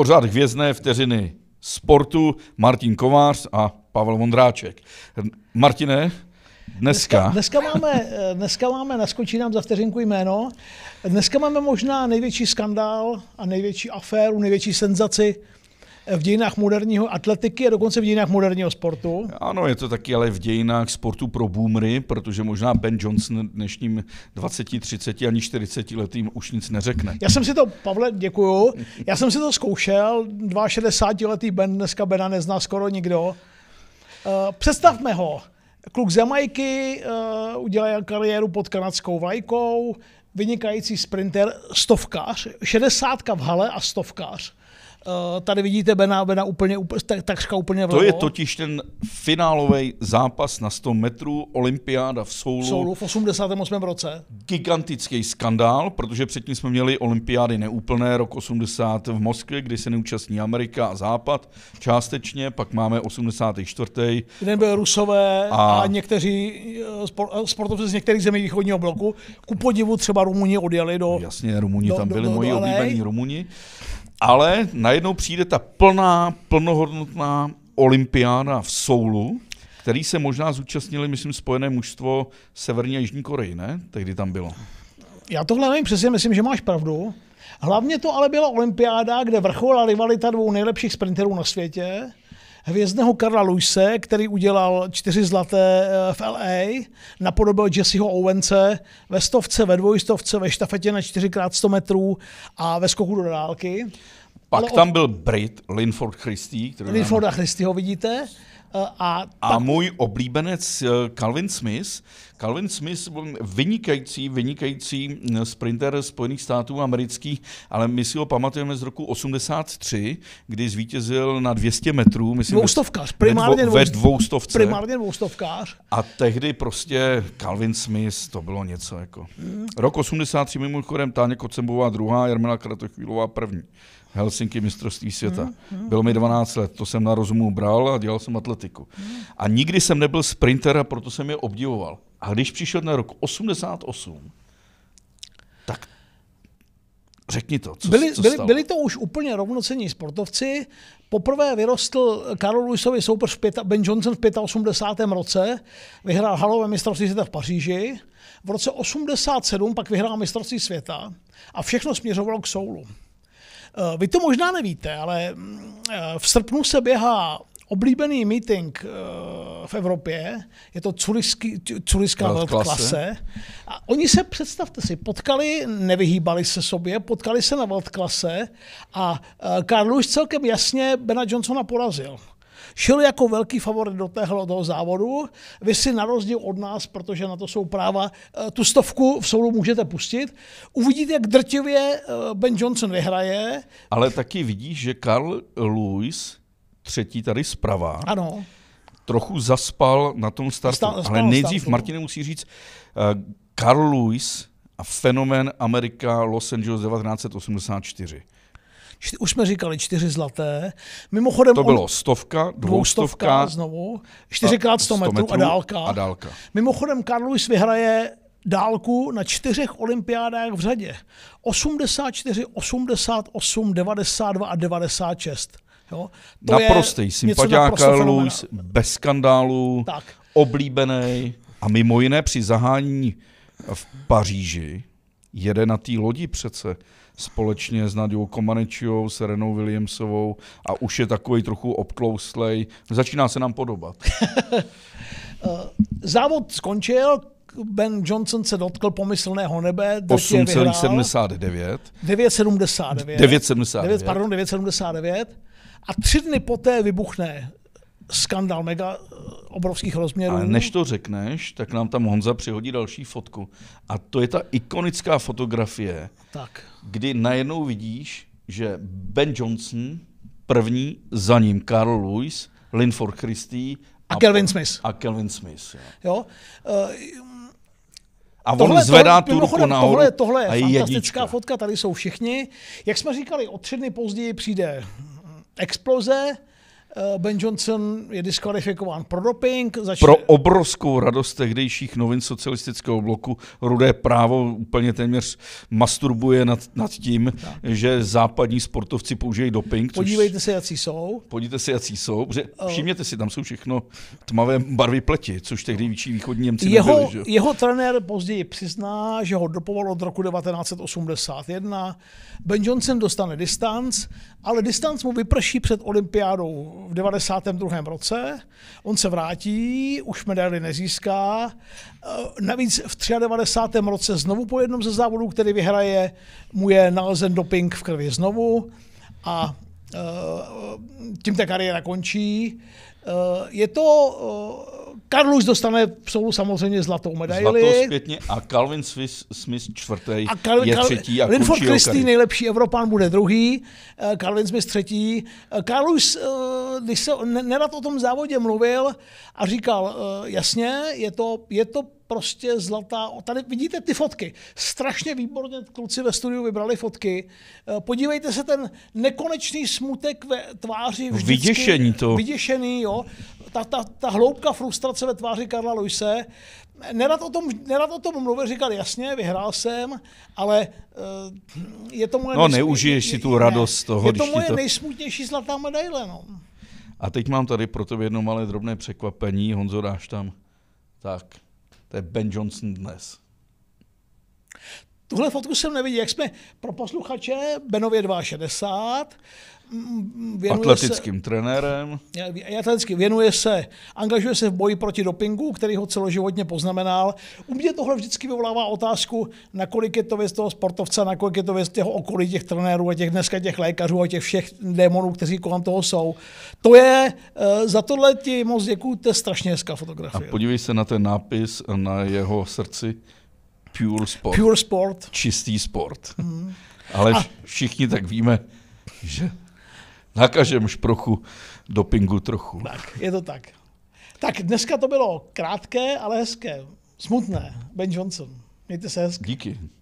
pořád Hvězdné vteřiny sportu Martin Kovář a Pavel Vondráček. Martine, Dneska. Dneska, dneska, máme, eh, dneska máme, naskočí nám za vteřinku jméno, dneska máme možná největší skandál a největší aféru, největší senzaci v dějinách moderního atletiky a dokonce v dějinách moderního sportu. Ano, je to taky ale v dějinách sportu pro boomery, protože možná Ben Johnson dnešním 20, 30 ani 40 letým už nic neřekne. Já jsem si to, Pavle, děkuju. Já jsem si to zkoušel. 62 letý Ben dneska Bena nezná skoro nikdo. Eh, představme ho. Kluk z Jamajky eh, udělal kariéru pod kanadskou vlajkou, vynikající sprinter, stovkář, šedesátka v hale a stovkář. Eh, tady vidíte Bena, Bena úplně, úplně tak, takřka úplně vlevo. To je totiž ten finálový zápas na 100 metrů Olympiáda v Soulu. V Soulu v 88. roce. Gigantický skandál, protože předtím jsme měli olympiády neúplné, rok 80 v Moskvě, kdy se neúčastní Amerika a Západ částečně, pak máme 84. Kde byly Rusové a, a někteří eh, eh, sportovci z některých zemí východního bloku. Ku podivu třeba Rumuni odjeli do... Jasně, Rumuni tam byli, do, do, moji oblíbení Rumuni ale najednou přijde ta plná, plnohodnotná olympiáda v Soulu, který se možná zúčastnili, myslím, spojené mužstvo Severní a Jižní Koreji, ne? Tehdy tam bylo. Já tohle nevím přesně, myslím, že máš pravdu. Hlavně to ale byla olympiáda, kde vrcholila rivalita dvou nejlepších sprinterů na světě hvězdného Karla Luise, který udělal čtyři zlaté eh, v LA, napodobil Jesseho Owence ve stovce, ve dvojstovce, ve štafetě na 4x100 metrů a ve skoku do dálky. Pak Ale tam byl Brit, Linford Christie. Který Linforda Christie Christieho vidíte. A, tak... a můj oblíbenec eh, Calvin Smith. Calvin Smith byl vynikající, vynikající mm, sprinter Spojených států amerických, ale my si ho pamatujeme z roku 83, kdy zvítězil na 200 metrů. Myslím, dvoustovkář, primárně, ve dvoustovce. primárně dvoustovkář. A tehdy prostě Calvin Smith, to bylo něco jako. Hmm. Rok 83 mimochodem Táně Kocembová druhá, Jarmila Kratochvílová první. Helsinki mistrovství světa. Hmm, hmm. Bylo mi 12 let, to jsem na rozumu bral a dělal jsem atletiku atletiku. A nikdy jsem nebyl sprinter a proto jsem je obdivoval. A když přišel na rok 88, tak Řekni to, co, byli, co byli, stalo? byli to už úplně rovnocenní sportovci. Poprvé vyrostl Karol Luisovi soupeř v pěta, Ben Johnson v 85. roce, vyhrál halové mistrovství světa v Paříži, v roce 87 pak vyhrál mistrovství světa a všechno směřovalo k soulu. Eh, vy to možná nevíte, ale mm, eh, v srpnu se běhá oblíbený meeting eh, v Evropě, je to Curiská Weltklasse. A oni se, představte si, potkali, nevyhýbali se sobě, potkali se na Weltklasse a eh, Karl už celkem jasně Bena Johnsona porazil šel jako velký favorit do téhle, toho závodu. Vy si na rozdíl od nás, protože na to jsou práva, eh, tu stovku v soulu můžete pustit. Uvidíte, jak drtivě Ben Johnson vyhraje. Ale taky vidíš, že Carl Lewis třetí tady zprava. Ano. Trochu zaspal na tom startu. Stal, ale nejdřív, startu. Martine, musí říct, uh, Carl Lewis a fenomén Amerika Los Angeles 1984. Už jsme říkali čtyři zlaté. Mimochodem to bylo on, stovka, dvoustovka, znovu, čtyřikrát 100 metrů, metrů a dálka. A dálka. Mimochodem Carl Lewis vyhraje dálku na čtyřech olympiádách v řadě. 84, 88, 92 a 96. Jo? To Naprostej sympatiák Luis, bez skandálu, tak. oblíbený. A mimo jiné při zahání v Paříži jede na té lodi přece společně s Nadějou Komanečovou, s Renou Williamsovou a už je takový trochu obklouslej. Začíná se nám podobat. Eh, závod skončil, Ben Johnson se dotkl pomyslného nebe. 8,79. 9,79. 9,79. Pardon, 9,79. A tři dny poté vybuchne skandal mega eh, obrovských rozměrů. Ale než to řekneš, tak nám tam Honza přihodí další fotku. A to je ta ikonická fotografie, tak. kdy najednou vidíš, že Ben Johnson, první, za ním Carl Lewis, Linford Christie a, a Kelvin Smith. A Kelvin Smith. Jo. jo? Uh, a tohle, on zvedá tohle, tu ruku nahoru. Tohle, tohle je a fantastická jednička. fotka, tady jsou všichni. Jak jsme říkali, o tři dny později přijde exploze, Eh, ben Johnson je diskvalifikován pro doping. Začne... Pro obrovskou radost tehdejších novin socialistického bloku Rudé právo úplně téměř masturbuje nad, nad tím, tak. že západní sportovci použijí doping. Podívejte což... se, jaký jsou. Podívejte se, jaký jsou. Protože eh, všimněte si, tam jsou všechno tmavé barvy pleti, což větší východní Němci jeho, nebyli. Že? Jeho trenér později přizná, že ho dopoval od roku 1981. Ben Johnson dostane distanc, ale distanc mu vyprší před olympiádou v 92. roce, on se vrátí, už medaily nezíská. Eh, navíc v 93. roce znovu po jednom ze závodů, který vyhraje, mu je nalezen doping v krvi znovu a eh, tím ta kariéra končí. Eh, je to, eh, Karluš dostane v soulu samozřejmě zlatou medaili. Zlatou zpětně a Calvin Smith čtvrtý a Kal- je třetí. A Linford Christie, nejlepší Evropán, bude druhý, eh, Calvin Smith třetí. Karluš, když se nerad o tom závodě mluvil a říkal, jasně, je to, je to prostě zlatá. Tady vidíte ty fotky. Strašně výborně kluci ve studiu vybrali fotky. Eh, podívejte se ten nekonečný smutek ve tváři. No, vždycky, vyděšený to. Vyděšený, jo. Ta, ta, ta hloubka frustrace ve tváři Karla Luise. Nerad o tom, nerad o tom mluvil, říkal, jasně, vyhrál jsem, ale eh, je to moje... No neužiješ si tu radost ne, toho, Je to moje to... nejsmutnější zlatá medaile, no. A teď mám tady pro tebe jedno malé drobné překvapení, Honzo, dáš tam. Tak. they're Ben johnson ness Tuhle fotku jsem neviděl, jak jsme pro posluchače Benově 260. Mm, mm, atletickým se, trenérem. Atletickým, věnuje se, angažuje se v boji proti dopingu, který ho celoživotně poznamenal. U mě tohle vždycky vyvolává otázku, nakolik je to věc toho sportovce, nakolik je to věc těho okolí, těch trenérů a těch dneska těch lékařů a těch všech démonů, kteří kolem toho jsou. To je, eh, za tohle ti moc děkuju, to je strašně hezká fotografie. A podívej se na ten nápis na jeho srdci. Pure sport. Pure sport. Čistý sport. Hmm. Ale a... všichni tak víme, že na každém šprochu dopingu trochu. Tak, je to tak. Tak dneska to bylo krátké, ale hezké. Smutné. Ben Johnson. Mějte se hezky. Díky.